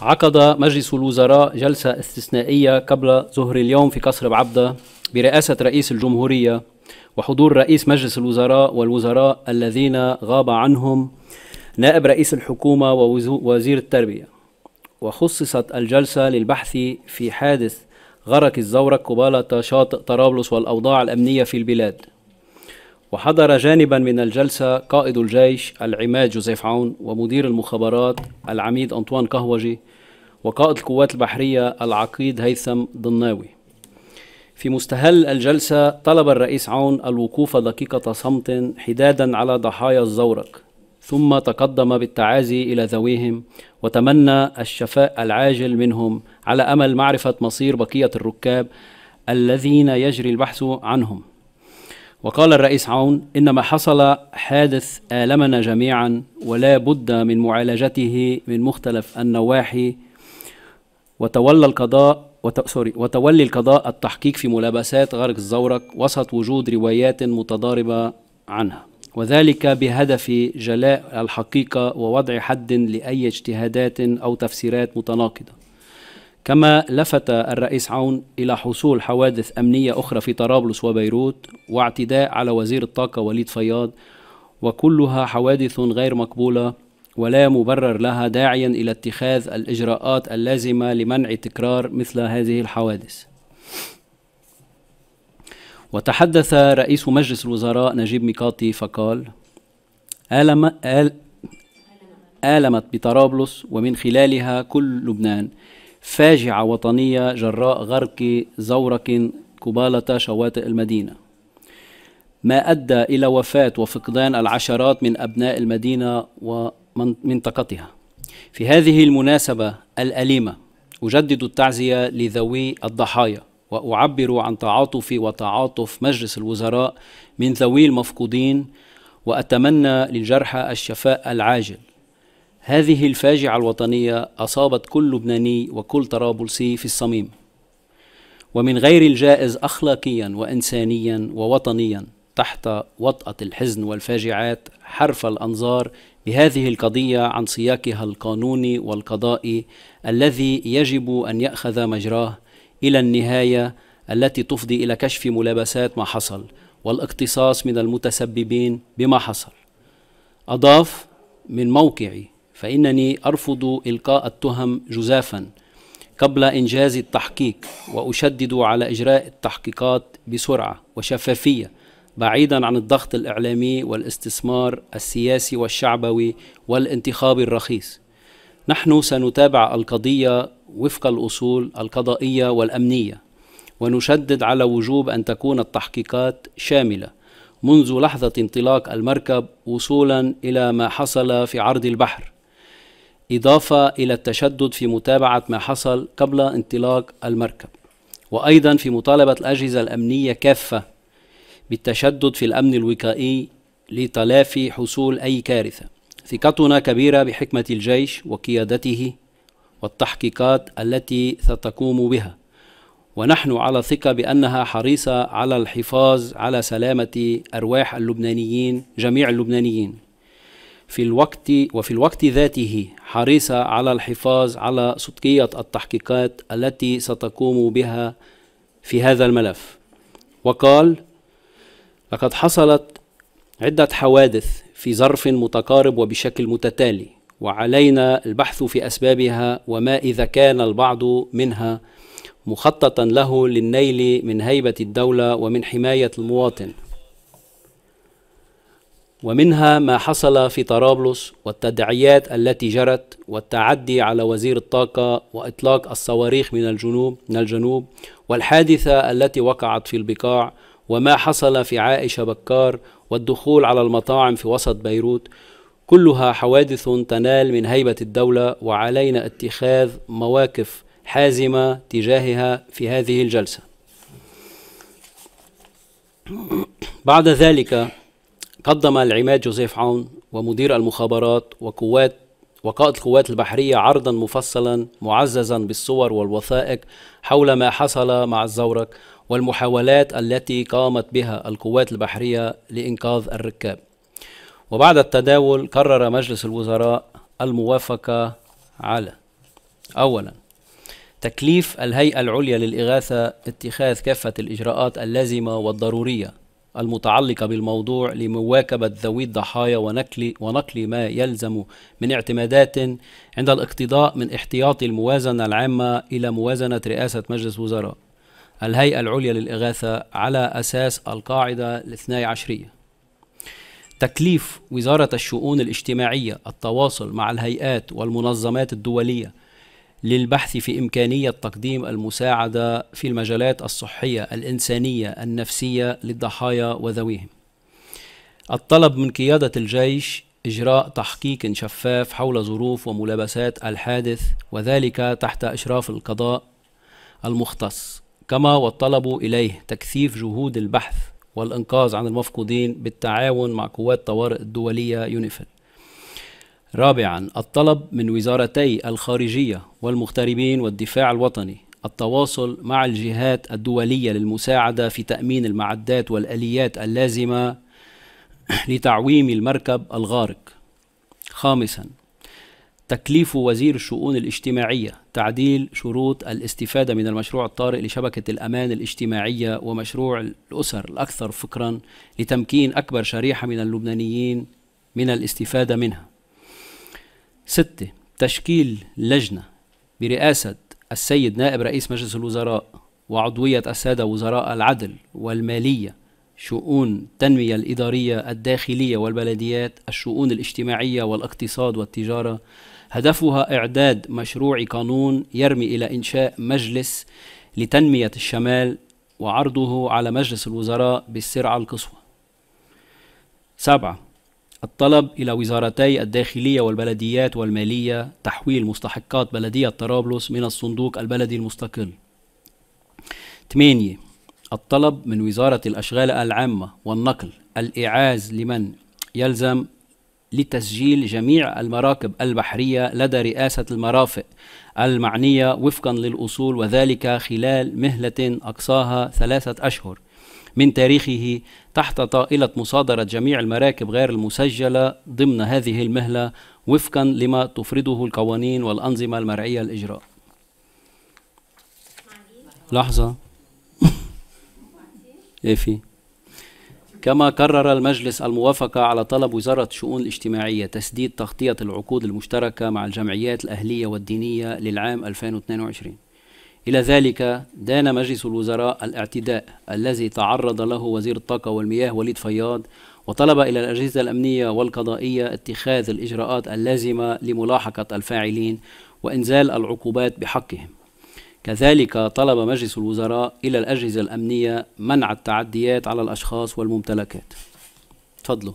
عقد مجلس الوزراء جلسة استثنائية قبل ظهر اليوم في قصر بعبدة برئاسة رئيس الجمهورية وحضور رئيس مجلس الوزراء والوزراء الذين غاب عنهم نائب رئيس الحكومة ووزير التربية وخصصت الجلسة للبحث في حادث غرق الزورق قبالة شاطئ طرابلس والأوضاع الأمنية في البلاد وحضر جانبا من الجلسة قائد الجيش العماد جوزيف عون ومدير المخابرات العميد أنطوان كهوجي وقائد القوات البحرية العقيد هيثم ضناوي في مستهل الجلسة طلب الرئيس عون الوقوف دقيقة صمت حدادا على ضحايا الزورق ثم تقدم بالتعازي إلى ذويهم وتمنى الشفاء العاجل منهم على أمل معرفة مصير بقية الركاب الذين يجري البحث عنهم وقال الرئيس عون إن ما حصل حادث آلمنا جميعا ولا بد من معالجته من مختلف النواحي وتولى القضاء وت... سوري وتولي القضاء التحقيق في ملابسات غرق الزورق وسط وجود روايات متضاربة عنها وذلك بهدف جلاء الحقيقة ووضع حد لأي اجتهادات أو تفسيرات متناقضة كما لفت الرئيس عون إلى حصول حوادث أمنية أخرى في طرابلس وبيروت واعتداء على وزير الطاقة وليد فياض وكلها حوادث غير مقبولة ولا مبرر لها داعيا إلى اتخاذ الإجراءات اللازمة لمنع تكرار مثل هذه الحوادث وتحدث رئيس مجلس الوزراء نجيب ميقاتي فقال آلم آل آلمت بطرابلس ومن خلالها كل لبنان فاجعة وطنية جراء غرق زورق قبالة شواطئ المدينة ما أدى إلى وفاة وفقدان العشرات من أبناء المدينة ومنطقتها في هذه المناسبة الأليمة أجدد التعزية لذوي الضحايا وأعبر عن تعاطفي وتعاطف مجلس الوزراء من ذوي المفقودين وأتمنى للجرحى الشفاء العاجل هذه الفاجعة الوطنية أصابت كل لبناني وكل طرابلسي في الصميم ومن غير الجائز أخلاقيا وإنسانيا ووطنيا تحت وطأة الحزن والفاجعات حرف الأنظار بهذه القضية عن سياقها القانوني والقضائي الذي يجب أن يأخذ مجراه إلى النهاية التي تفضي إلى كشف ملابسات ما حصل والاقتصاص من المتسببين بما حصل أضاف من موقعي فإنني أرفض إلقاء التهم جزافا قبل إنجاز التحقيق وأشدد على إجراء التحقيقات بسرعة وشفافية بعيدا عن الضغط الإعلامي والاستثمار السياسي والشعبوي والانتخاب الرخيص نحن سنتابع القضية وفق الأصول القضائية والأمنية ونشدد على وجوب أن تكون التحقيقات شاملة منذ لحظة انطلاق المركب وصولا إلى ما حصل في عرض البحر إضافة إلى التشدد في متابعة ما حصل قبل انطلاق المركب وأيضا في مطالبة الأجهزة الأمنية كافة بالتشدد في الأمن الوقائي لتلافي حصول أي كارثة ثقتنا كبيرة بحكمة الجيش وقيادته والتحقيقات التي ستقوم بها ونحن على ثقة بأنها حريصة على الحفاظ على سلامة أرواح اللبنانيين جميع اللبنانيين في الوقت وفي الوقت ذاته حريصة على الحفاظ على صدقية التحقيقات التي ستقوم بها في هذا الملف وقال لقد حصلت عدة حوادث في ظرف متقارب وبشكل متتالي وعلينا البحث في أسبابها وما إذا كان البعض منها مخططا له للنيل من هيبة الدولة ومن حماية المواطن ومنها ما حصل في طرابلس والتدعيات التي جرت والتعدي على وزير الطاقة وإطلاق الصواريخ من الجنوب من الجنوب والحادثة التي وقعت في البقاع وما حصل في عائشة بكار والدخول على المطاعم في وسط بيروت كلها حوادث تنال من هيبة الدولة وعلينا اتخاذ مواقف حازمة تجاهها في هذه الجلسة. بعد ذلك قدم العماد جوزيف عون ومدير المخابرات وقوات وقائد القوات البحرية عرضا مفصلا معززا بالصور والوثائق حول ما حصل مع الزورق والمحاولات التي قامت بها القوات البحرية لإنقاذ الركاب وبعد التداول قرر مجلس الوزراء الموافقة على أولا تكليف الهيئة العليا للإغاثة اتخاذ كافة الإجراءات اللازمة والضرورية المتعلقة بالموضوع لمواكبة ذوي الضحايا ونقل ونقل ما يلزم من اعتمادات عند الاقتضاء من احتياط الموازنة العامة إلى موازنة رئاسة مجلس وزراء الهيئة العليا للإغاثة على أساس القاعدة الاثني عشرية تكليف وزارة الشؤون الاجتماعية التواصل مع الهيئات والمنظمات الدولية للبحث في إمكانية تقديم المساعدة في المجالات الصحية الإنسانية النفسية للضحايا وذويهم. الطلب من قيادة الجيش إجراء تحقيق شفاف حول ظروف وملابسات الحادث وذلك تحت إشراف القضاء المختص كما والطلب إليه تكثيف جهود البحث والإنقاذ عن المفقودين بالتعاون مع قوات طوارئ الدولية يونيفل رابعا الطلب من وزارتي الخارجية والمغتربين والدفاع الوطني التواصل مع الجهات الدولية للمساعدة في تأمين المعدات والآليات اللازمة لتعويم المركب الغارق. خامسا تكليف وزير الشؤون الاجتماعية تعديل شروط الاستفادة من المشروع الطارئ لشبكة الأمان الاجتماعية ومشروع الأسر الأكثر فقرا لتمكين أكبر شريحة من اللبنانيين من الاستفادة منها. ستة تشكيل لجنة برئاسة السيد نائب رئيس مجلس الوزراء وعضوية السادة وزراء العدل والمالية شؤون التنمية الإدارية الداخلية والبلديات الشؤون الاجتماعية والاقتصاد والتجارة هدفها إعداد مشروع قانون يرمي إلى إنشاء مجلس لتنمية الشمال وعرضه على مجلس الوزراء بالسرعة القصوى سبعة الطلب إلى وزارتي الداخلية والبلديات والمالية تحويل مستحقات بلدية طرابلس من الصندوق البلدي المستقل 8 الطلب من وزارة الأشغال العامة والنقل الإعاز لمن يلزم لتسجيل جميع المراكب البحرية لدى رئاسة المرافق المعنية وفقا للأصول وذلك خلال مهلة أقصاها ثلاثة أشهر من تاريخه تحت طائلة مصادرة جميع المراكب غير المسجلة ضمن هذه المهلة وفقا لما تفرضه القوانين والأنظمة المرعية الإجراء لحظة إيه في كما قرر المجلس الموافقة على طلب وزارة الشؤون الاجتماعية تسديد تغطية العقود المشتركة مع الجمعيات الأهلية والدينية للعام 2022 إلى ذلك دان مجلس الوزراء الاعتداء الذي تعرض له وزير الطاقة والمياه وليد فياض وطلب إلى الأجهزة الأمنية والقضائية اتخاذ الإجراءات اللازمة لملاحقة الفاعلين وإنزال العقوبات بحقهم كذلك طلب مجلس الوزراء إلى الأجهزة الأمنية منع التعديات على الأشخاص والممتلكات تفضلوا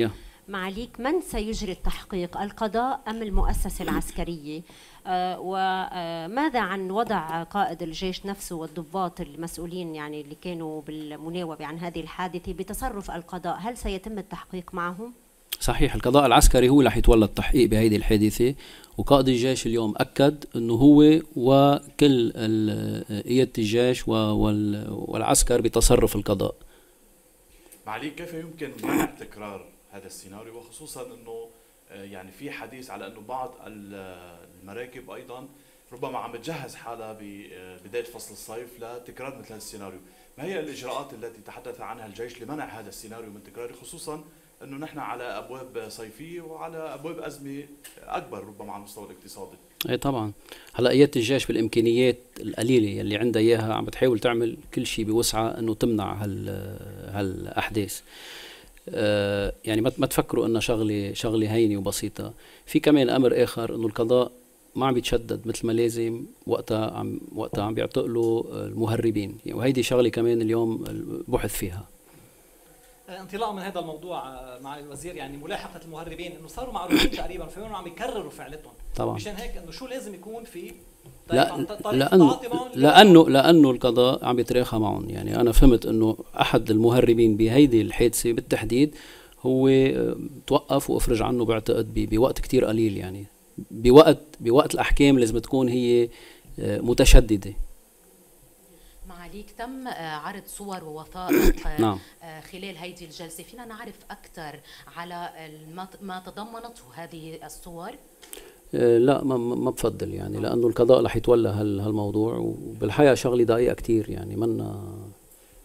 yeah. معاليك من سيجري التحقيق القضاء أم المؤسسة العسكرية آه، وماذا آه، عن وضع قائد الجيش نفسه والضباط المسؤولين يعني اللي كانوا بالمناوبة عن هذه الحادثة بتصرف القضاء هل سيتم التحقيق معهم؟ صحيح القضاء العسكري هو اللي حيتولى التحقيق بهيدي الحادثة وقائد الجيش اليوم أكد أنه هو وكل قيادة الجيش والعسكر بتصرف القضاء معليك كيف يمكن منع تكرار هذا السيناريو وخصوصا انه آه، يعني في حديث على انه بعض آه، المراكب ايضا ربما عم تجهز حالها ببدايه آه، فصل الصيف لتكرار مثل هذا السيناريو، ما هي الاجراءات التي تحدث عنها الجيش لمنع هذا السيناريو من تكراره خصوصا انه نحن على ابواب صيفيه وعلى ابواب ازمه اكبر ربما على المستوى الاقتصادي. اي طبعا، هلا قياده الجيش بالامكانيات القليله اللي عندها اياها عم بتحاول تعمل كل شيء بوسعها انه تمنع هال هالاحداث. آه، يعني ما تفكروا انها شغله شغله هينه وبسيطه في كمان امر اخر انه القضاء ما عم يتشدد مثل ما لازم وقتها عم وقتها عم بيعتقلوا المهربين يعني وهيدي شغله كمان اليوم البحث فيها آه، انطلاقا من هذا الموضوع آه، مع الوزير يعني ملاحقه المهربين انه صاروا معروفين تقريبا فهم عم يكرروا فعلتهم طبعا مشان هيك انه شو لازم يكون في لا طيب، طيب، طيب، لانه لانه لانه القضاء عم يتراخى معهم يعني انا فهمت انه احد المهربين بهيدي الحادثه بالتحديد هو آه، توقف وافرج عنه بعتقد بوقت كتير قليل يعني بوقت بوقت الاحكام لازم تكون هي آه، متشدده معاليك تم آه، عرض صور ووثائق نعم. خلال هذه الجلسه فينا نعرف اكثر على ما تضمنته هذه الصور آه، لا ما ما بفضل يعني لانه القضاء رح يتولى هالموضوع وبالحقيقه شغله ضايقه كثير يعني منا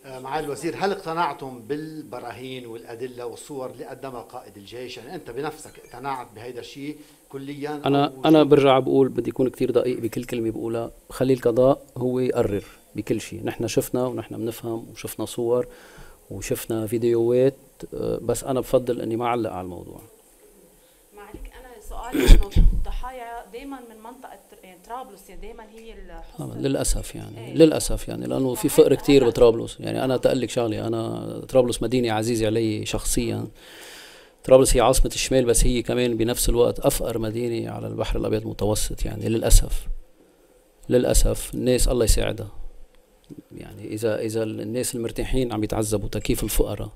آه، معالي الوزير هل اقتنعتم بالبراهين والادله والصور اللي قدمها قائد الجيش يعني انت بنفسك اقتنعت بهذا الشيء كليا انا انا برجع بقول بدي اكون كثير دقيق بكل كلمه بقولها خلي القضاء هو يقرر بكل شيء نحن شفنا ونحن بنفهم وشفنا صور وشفنا فيديوهات آه، بس انا بفضل اني ما اعلق على الموضوع معلك انا سؤالي الضحايا دائما من منطقه يعني طرابلس يعني دائما هي الحصن آه، للاسف يعني ايه. للاسف يعني لانه في فقر كثير بطرابلس يعني انا تقلك شغله انا طرابلس مدينه عزيزه علي شخصيا طرابلس هي عاصمه الشمال بس هي كمان بنفس الوقت افقر مدينه على البحر الابيض المتوسط يعني للاسف للاسف الناس الله يساعدها يعني اذا اذا الناس المرتاحين عم يتعذبوا تكيف الفقراء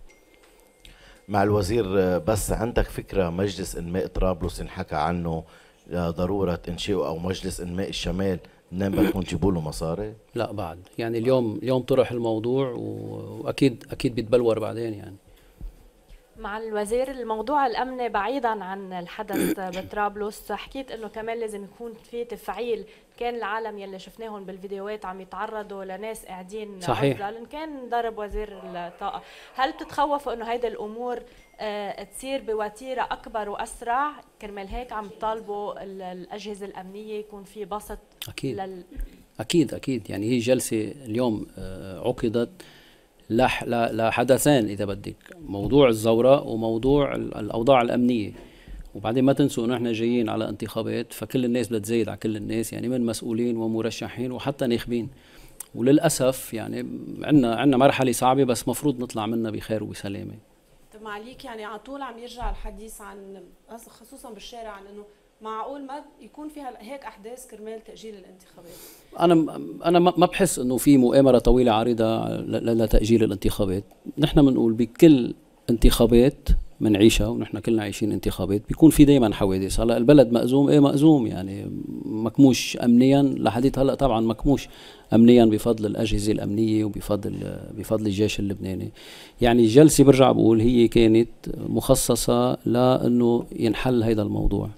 مع الوزير آه، بس عندك فكره مجلس انماء طرابلس انحكى عنه ضروره انشاء او مجلس انماء الشمال منين بدكم تجيبوا له مصاري؟ لا بعد يعني اليوم اليوم طرح الموضوع واكيد اكيد بيتبلور بعدين يعني مع الوزير الموضوع الامني بعيدا عن الحدث بطرابلس حكيت انه كمان لازم يكون في تفعيل كان العالم يلي شفناهم بالفيديوهات عم يتعرضوا لناس قاعدين صحيح ان كان ضرب وزير الطاقه هل بتتخوفوا انه هيدي الامور آه، تصير بوتيره اكبر واسرع كرمال هيك عم طالبوا الاجهزه الامنيه يكون في بسط اكيد لل... اكيد اكيد يعني هي جلسه اليوم آه، عقدت لحدثين اذا بدك موضوع الثوره وموضوع الاوضاع الامنيه وبعدين ما تنسوا انه احنا جايين على انتخابات فكل الناس بدها تزيد على كل الناس يعني من مسؤولين ومرشحين وحتى ناخبين وللاسف يعني عندنا عندنا مرحله صعبه بس مفروض نطلع منها بخير وبسلامه طب معليك يعني على طول عم يرجع الحديث عن خصوصا بالشارع عن انه معقول ما يكون فيها هيك احداث كرمال تاجيل الانتخابات انا انا ما بحس انه في مؤامره طويله عريضه لتاجيل الانتخابات نحن بنقول بكل انتخابات بنعيشها ونحن كلنا عايشين انتخابات بيكون في دائما حوادث هلا البلد مأزوم ايه مأزوم يعني مكموش امنيا لحديت هلا طبعا مكموش امنيا بفضل الاجهزه الامنيه وبفضل بفضل الجيش اللبناني يعني الجلسه برجع بقول هي كانت مخصصه لانه ينحل هذا الموضوع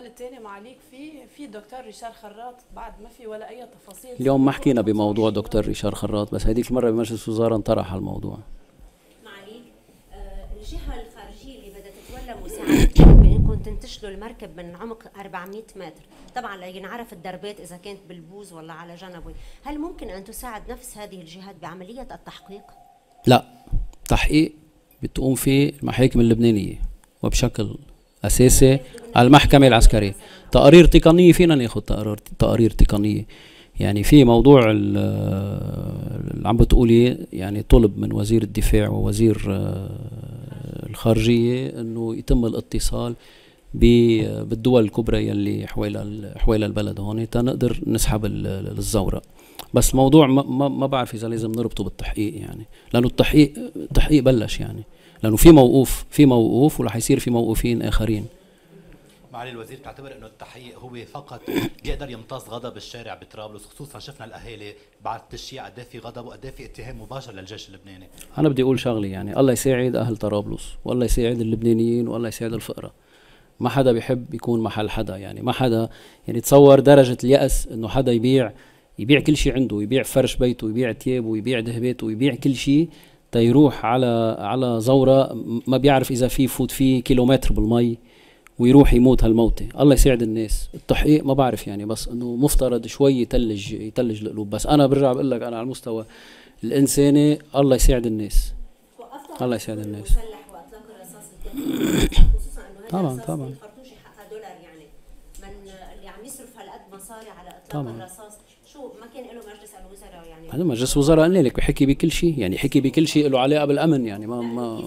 السؤال الثاني معليك في في الدكتور ريشار خراط بعد ما في ولا اي تفاصيل اليوم ما حكينا بموضوع دكتور ريشار خراط بس هذيك المره بمجلس الوزراء انطرح الموضوع آه، الجهه الخارجيه اللي بدها تتولى مساعدتكم بانكم تنتشلوا المركب من عمق 400 متر طبعا ينعرف الدربات اذا كانت بالبوز ولا على جنبه هل ممكن ان تساعد نفس هذه الجهات بعمليه التحقيق لا تحقيق بتقوم فيه المحاكم اللبنانيه وبشكل أساسي على المحكمة العسكرية تقارير تقنية فينا ناخد تقارير تقارير تقنية يعني في موضوع اللي عم بتقولي يعني طلب من وزير الدفاع ووزير آه، الخارجية انه يتم الاتصال بالدول الكبرى يلي حوالي حوالي البلد هون تنقدر نسحب الزورق بس موضوع ما, ما بعرف اذا لازم نربطه بالتحقيق يعني لانه التحقيق التحقيق بلش يعني لانه في موقوف في موقوف ورح يصير في موقوفين اخرين معالي الوزير تعتبر انه التحقيق هو فقط بيقدر يمتص غضب الشارع بطرابلس خصوصا شفنا الاهالي بعد التشييع قد إيه في غضب وقد إيه في اتهام مباشر للجيش اللبناني انا بدي اقول شغله يعني الله يساعد اهل طرابلس والله يساعد اللبنانيين والله يساعد الفقراء ما حدا بيحب يكون محل حدا يعني ما حدا يعني تصور درجه الياس انه حدا يبيع يبيع كل شيء عنده يبيع فرش بيته يبيع ثيابه يبيع ذهباته يبيع كل شيء تيروح على على زوره ما بيعرف اذا في يفوت فيه كيلومتر بالمي ويروح يموت هالموتة الله يساعد الناس التحقيق ما بعرف يعني بس انه مفترض شوي يتلج يتلج القلوب بس انا برجع بقول لك انا على المستوى الانساني الله يساعد الناس الله يساعد الناس طبعا طبعا يعني من اللي عم يصرف هالقد مصاري على اطلاق طبعا. الرصاص شو ما كان له مجلس هذا مجلس وزراء قلنا لك بحكي بكل شيء يعني حكي بكل شيء له علاقه بالامن يعني ما ما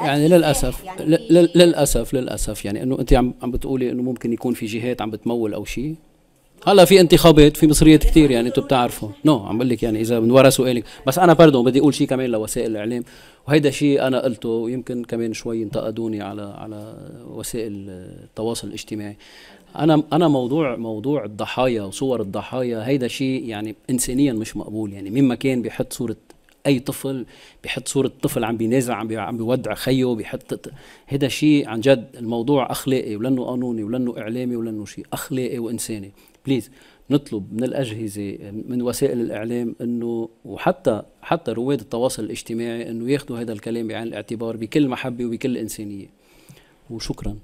يعني للاسف يعني للاسف للاسف يعني انه انت عم عم بتقولي انه ممكن يكون في جهات عم بتمول او شيء هلا في انتخابات في مصريات كثير يعني انتم بتعرفوا نو عم بقول لك يعني اذا من ورا سؤالك بس انا برضه بدي اقول شيء كمان لوسائل الاعلام وهيدا شيء انا قلته ويمكن كمان شوي انتقدوني على على وسائل التواصل الاجتماعي انا انا موضوع موضوع الضحايا وصور الضحايا هيدا شيء يعني انسانيا مش مقبول يعني مين ما كان بيحط صوره اي طفل بيحط صوره طفل عم بينازع عم عم بيودع خيه بيحط هيدا شيء عن جد الموضوع اخلاقي ولانه قانوني ولانه اعلامي ولانه شيء اخلاقي وانساني بليز نطلب من الاجهزه من وسائل الاعلام انه وحتى حتى رواد التواصل الاجتماعي انه ياخذوا هذا الكلام بعين الاعتبار بكل محبه وبكل انسانيه وشكرا